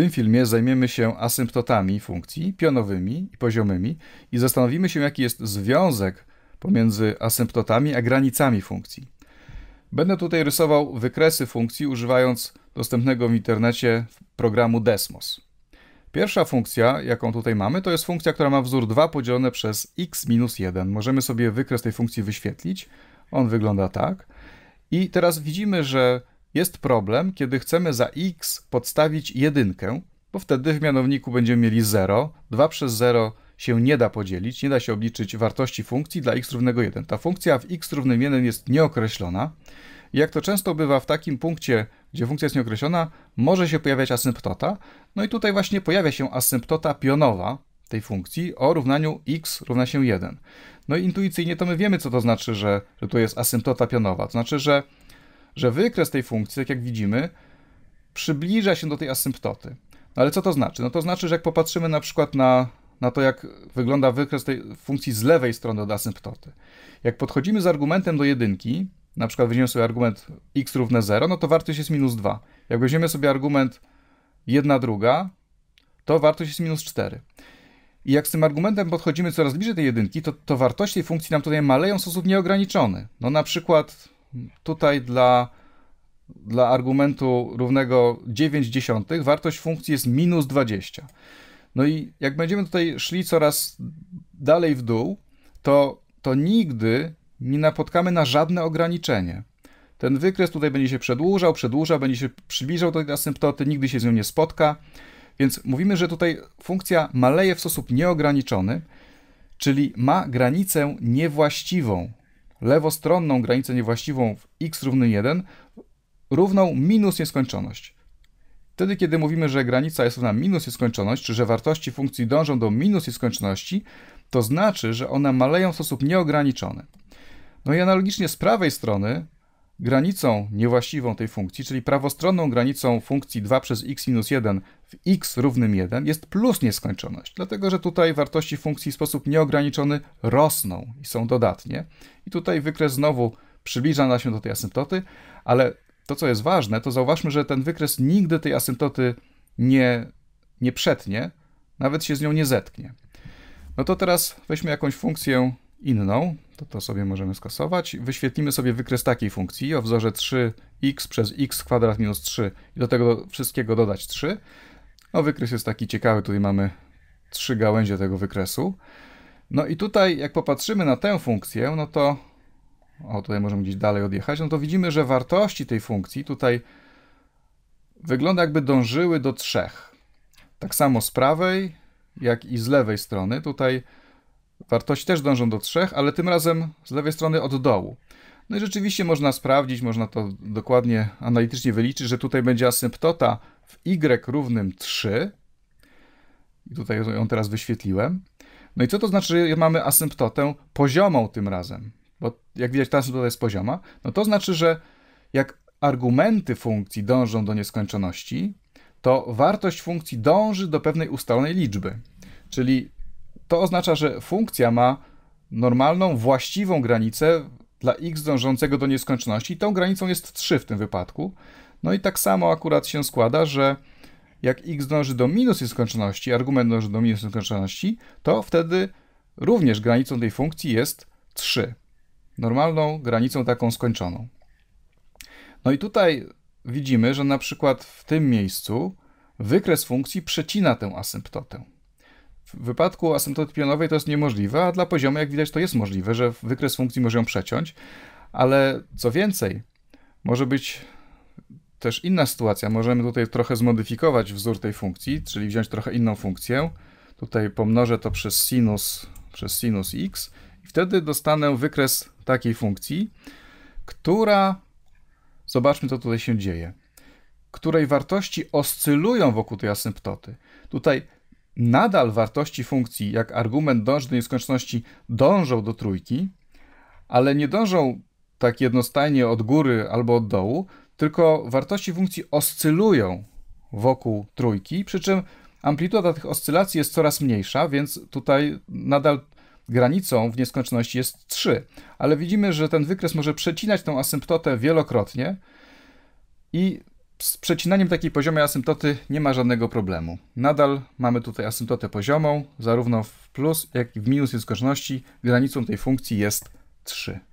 tym filmie zajmiemy się asymptotami funkcji, pionowymi i poziomymi i zastanowimy się, jaki jest związek pomiędzy asymptotami a granicami funkcji. Będę tutaj rysował wykresy funkcji używając dostępnego w internecie programu Desmos. Pierwsza funkcja, jaką tutaj mamy, to jest funkcja, która ma wzór 2 podzielone przez x minus 1. Możemy sobie wykres tej funkcji wyświetlić. On wygląda tak. I teraz widzimy, że jest problem, kiedy chcemy za x podstawić jedynkę, bo wtedy w mianowniku będziemy mieli 0. 2 przez 0 się nie da podzielić, nie da się obliczyć wartości funkcji dla x równego 1. Ta funkcja w x równym 1 jest nieokreślona. Jak to często bywa w takim punkcie, gdzie funkcja jest nieokreślona, może się pojawiać asymptota. No i tutaj właśnie pojawia się asymptota pionowa tej funkcji o równaniu x równa się 1. No i intuicyjnie to my wiemy, co to znaczy, że, że tu jest asymptota pionowa. To znaczy, że że wykres tej funkcji, tak jak widzimy, przybliża się do tej asymptoty. No ale co to znaczy? No to znaczy, że jak popatrzymy na przykład na, na to, jak wygląda wykres tej funkcji z lewej strony od asymptoty. Jak podchodzimy z argumentem do jedynki, na przykład weźmiemy sobie argument x równe 0, no to wartość jest minus 2. Jak weźmiemy sobie argument 1 druga, to wartość jest minus 4. I jak z tym argumentem podchodzimy coraz bliżej tej jedynki, to, to wartości tej funkcji nam tutaj maleją w sposób nieograniczony. No na przykład tutaj dla, dla argumentu równego 9 dziesiątych wartość funkcji jest minus 20. No i jak będziemy tutaj szli coraz dalej w dół, to, to nigdy nie napotkamy na żadne ograniczenie. Ten wykres tutaj będzie się przedłużał, przedłużał, będzie się przybliżał do tej asymptoty, nigdy się z nią nie spotka. Więc mówimy, że tutaj funkcja maleje w sposób nieograniczony, czyli ma granicę niewłaściwą lewostronną granicę niewłaściwą w x równy 1 równą minus nieskończoność. Wtedy, kiedy mówimy, że granica jest równa minus nieskończoność, czy że wartości funkcji dążą do minus nieskończoności, to znaczy, że one maleją w sposób nieograniczony. No i analogicznie z prawej strony granicą niewłaściwą tej funkcji, czyli prawostronną granicą funkcji 2 przez x minus 1 w x równym 1 jest plus nieskończoność, dlatego że tutaj wartości funkcji w sposób nieograniczony rosną i są dodatnie. I tutaj wykres znowu przybliża nas się do tej asymptoty, ale to, co jest ważne, to zauważmy, że ten wykres nigdy tej asymptoty nie, nie przetnie, nawet się z nią nie zetknie. No to teraz weźmy jakąś funkcję inną, to to sobie możemy skasować. Wyświetlimy sobie wykres takiej funkcji o wzorze 3x przez x kwadrat minus 3 i do tego wszystkiego dodać 3. No wykres jest taki ciekawy, tutaj mamy trzy gałęzie tego wykresu. No i tutaj jak popatrzymy na tę funkcję, no to o tutaj możemy gdzieś dalej odjechać, no to widzimy, że wartości tej funkcji tutaj wygląda jakby dążyły do trzech. Tak samo z prawej, jak i z lewej strony. Tutaj Wartości też dążą do trzech, ale tym razem z lewej strony od dołu. No i rzeczywiście można sprawdzić, można to dokładnie analitycznie wyliczyć, że tutaj będzie asymptota w y równym 3. I tutaj ją teraz wyświetliłem. No i co to znaczy, że mamy asymptotę poziomą tym razem? Bo jak widać, ta asymptota jest pozioma. No to znaczy, że jak argumenty funkcji dążą do nieskończoności, to wartość funkcji dąży do pewnej ustalonej liczby. Czyli to oznacza, że funkcja ma normalną, właściwą granicę dla x dążącego do nieskończoności. Tą granicą jest 3 w tym wypadku. No i tak samo akurat się składa, że jak x dąży do minus nieskończoności, argument dąży do minus nieskończoności, to wtedy również granicą tej funkcji jest 3. Normalną granicą taką skończoną. No i tutaj widzimy, że na przykład w tym miejscu wykres funkcji przecina tę asymptotę. W wypadku asymptoty pionowej to jest niemożliwe, a dla poziomu, jak widać, to jest możliwe, że wykres funkcji może ją przeciąć, ale co więcej, może być też inna sytuacja. Możemy tutaj trochę zmodyfikować wzór tej funkcji, czyli wziąć trochę inną funkcję. Tutaj pomnożę to przez sinus, przez sinus x i wtedy dostanę wykres takiej funkcji, która, zobaczmy co tutaj się dzieje, której wartości oscylują wokół tej asymptoty. Tutaj nadal wartości funkcji, jak argument dąży do nieskończoności, dążą do trójki, ale nie dążą tak jednostajnie od góry albo od dołu, tylko wartości funkcji oscylują wokół trójki, przy czym amplituda tych oscylacji jest coraz mniejsza, więc tutaj nadal granicą w nieskończoności jest 3. Ale widzimy, że ten wykres może przecinać tą asymptotę wielokrotnie i z przecinaniem takiej poziomej asymptoty nie ma żadnego problemu. Nadal mamy tutaj asymptotę poziomą, zarówno w plus, jak i w minus nieskończoności. Granicą tej funkcji jest 3.